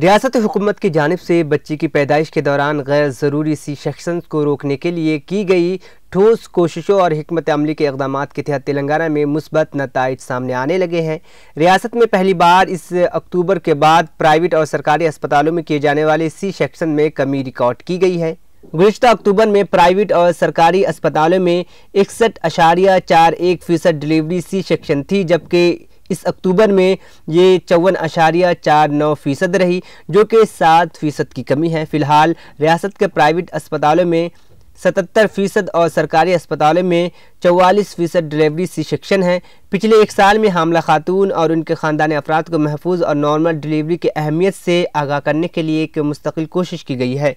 रियासत हुकूमत की जानब से बच्ची की पैदाइश के दौरान गैर ज़रूरी सी सेक्शन को रोकने के लिए की गई ठोस कोशिशों और हमत अमली के इकदाम के तहत तेलंगाना में मुस्बत नतज सामने आने लगे हैं रियासत में पहली बार इस अक्टूबर के बाद प्राइवेट और सरकारी अस्पतालों में किए जाने वाले सी सेक्शन में कमी रिकॉर्ड की गई है गुजशत अक्टूबर में प्राइवेट और सरकारी अस्पतालों में इकसठ अशारिया चार एक फ़ीसद डिलीवरी सी सेक्शन थी जबकि इस अक्टूबर में ये चौवन अशारिया चार नौ फ़ीसद रही जो कि सात फ़ीसद की कमी है फ़िलहाल रियासत के प्राइवेट अस्पतालों में सतहत्तर फ़ीसद और सरकारी अस्पतालों में चौवालीस फ़ीसद डिलीवरी सी सेक्शन है पिछले एक साल में हामला खातून और उनके ख़ानदान अफराद को महफूज और नॉर्मल डिलीवरी की अहमियत से आगाह करने के लिए एक मुस्तकिल कोशिश की गई है